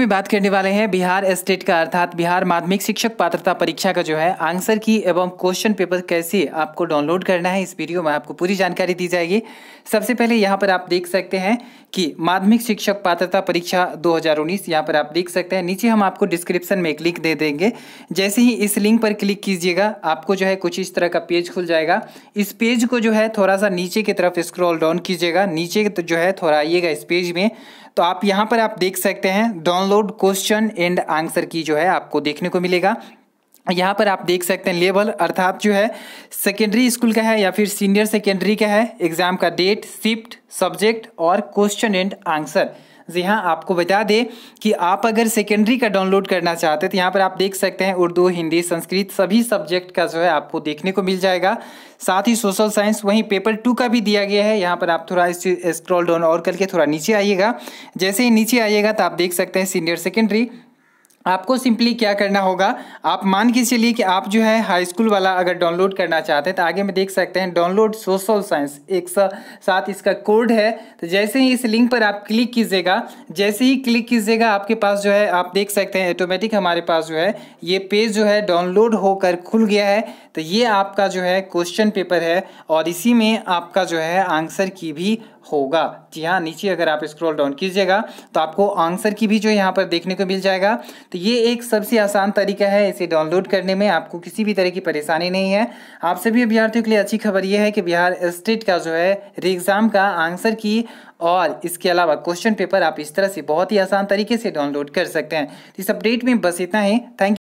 में बात करने वाले हैं बिहार स्टेट का अर्थात बिहार माध्यमिक शिक्षक पात्रता परीक्षा का जो है आंसर की एवं क्वेश्चन पेपर कैसे आपको डाउनलोड करना है इस वीडियो में आपको पूरी जानकारी दी जाएगी सबसे पहले यहां पर आप देख सकते हैं कि माध्यमिक शिक्षक पात्रता परीक्षा 2019 हज़ार यहाँ पर आप देख सकते हैं नीचे हम आपको डिस्क्रिप्शन में एक लिंक दे देंगे जैसे ही इस लिंक पर क्लिक कीजिएगा आपको जो है कुछ इस तरह का पेज खुल जाएगा इस पेज को जो है थोड़ा सा नीचे की तरफ स्क्रॉल डाउन कीजिएगा नीचे जो है थोड़ा आइएगा इस पेज में तो आप यहाँ पर आप देख सकते हैं down download question and answer की जो है आपको देखने को मिलेगा यहाँ पर आप देख सकते हैं लेवल अर्थात जो है सेकेंडरी स्कूल का है या फिर सीनियर सेकेंडरी का है एग्जाम का डेट शिफ्ट सब्जेक्ट और क्वेश्चन एंड आंसर जी हाँ आपको बता दें कि आप अगर सेकेंडरी का डाउनलोड करना चाहते हैं तो यहाँ पर आप देख सकते हैं उर्दू हिंदी संस्कृत सभी सब्जेक्ट का जो है आपको देखने को मिल जाएगा साथ ही सोशल साइंस वहीं पेपर टू का भी दिया गया है यहाँ पर आप थोड़ा स्क्रॉल डाउन और करके थोड़ा नीचे आइएगा जैसे ही नीचे आइएगा तो आप देख सकते हैं सीनियर सेकेंडरी आपको सिंपली क्या करना होगा आप मान के चलिए कि आप जो है हाई स्कूल वाला अगर डाउनलोड करना चाहते हैं तो आगे में देख सकते हैं डाउनलोड सोशल साइंस एक सा, साथ इसका कोड है तो जैसे ही इस लिंक पर आप क्लिक कीजिएगा जैसे ही क्लिक कीजिएगा आपके पास जो है आप देख सकते हैं ऑटोमेटिक हमारे पास जो है ये पेज जो है डाउनलोड होकर खुल गया है तो ये आपका जो है क्वेश्चन पेपर है और इसी में आपका जो है आंसर की भी होगा जी हाँ नीचे अगर आप स्क्रॉल डाउन कीजिएगा तो आपको आंसर की भी जो यहाँ पर देखने को मिल जाएगा तो ये एक सबसे आसान तरीका है इसे डाउनलोड करने में आपको किसी भी तरह की परेशानी नहीं है आप सभी अभ्यार्थियों के लिए अच्छी खबर यह है कि बिहार स्टेट का जो है री एग्ज़ाम का आंसर की और इसके अलावा क्वेश्चन पेपर आप इस तरह से बहुत ही आसान तरीके से डाउनलोड कर सकते हैं इस अपडेट में बस इतना ही थैंक